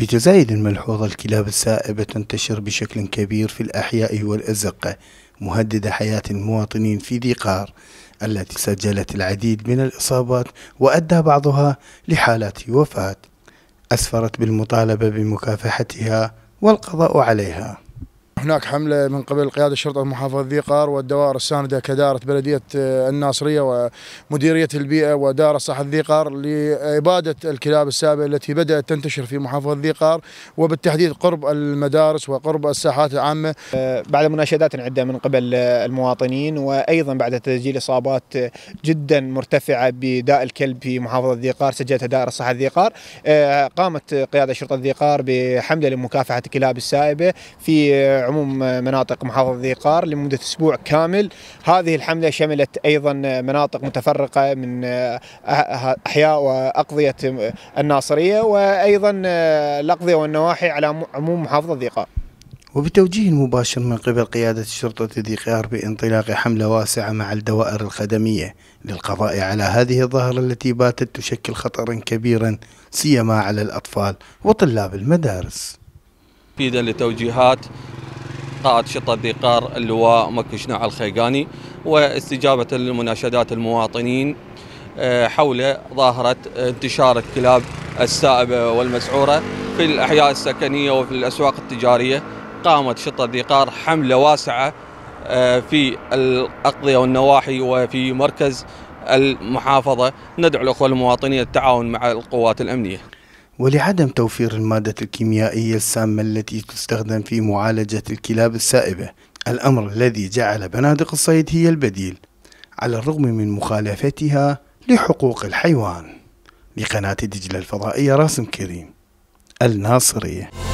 بجزائر الملحوظة الكلاب السائبة تنتشر بشكل كبير في الأحياء والأزقة مهددة حياة المواطنين في ذي قار التي سجلت العديد من الإصابات وأدى بعضها لحالات وفاة أسفرت بالمطالبة بمكافحتها والقضاء عليها هناك حملة من قبل قيادة شرطة محافظة ذي قار والدوائر الساندة كدارة بلدية آه، الناصرية ومديرية البيئة ودار صحة ذي قار لإبادة الكلاب السابه التي بدأت تنتشر في محافظة ذي قار وبالتحديد قرب المدارس وقرب الساحات العامة آه، بعد مناشدات عدة من قبل آه، المواطنين وأيضا بعد تسجيل إصابات جدا مرتفعة بداء الكلب في محافظة ذي قار سجلتها دائرة صحة ذي قار قامت قيادة شرطة ذي قار بحملة لمكافحة الكلاب السائبة في عموم مناطق محافظة ذي قار لمدة أسبوع كامل هذه الحملة شملت أيضا مناطق متفرقة من أحياء وأقضية الناصرية وأيضا الأقضية والنواحي على عموم محافظة ذي قار وبتوجيه مباشر من قبل قيادة شرطة ذي قار بانطلاق حملة واسعة مع الدوائر الخدمية للقضاء على هذه الظاهرة التي باتت تشكل خطرا كبيرا سيما على الأطفال وطلاب المدارس تنفيذا لتوجيهات قاعة شطة ديقار اللواء مكي شناع الخيقاني واستجابة لمناشدات المواطنين آه، حول ظاهرة انتشار الكلاب السائبة والمسعورة في الأحياء السكنية وفي الأسواق التجارية قامت شطة ديقار حملة واسعة آه، في الأقضية والنواحي وفي مركز المحافظة ندعو الأخوة المواطنين التعاون مع القوات الأمنية ولعدم توفير المادة الكيميائية السامة التي تستخدم في معالجة الكلاب السائبة الأمر الذي جعل بنادق الصيد هي البديل على الرغم من مخالفتها لحقوق الحيوان لقناة دجلة الفضائية راسم كريم الناصرية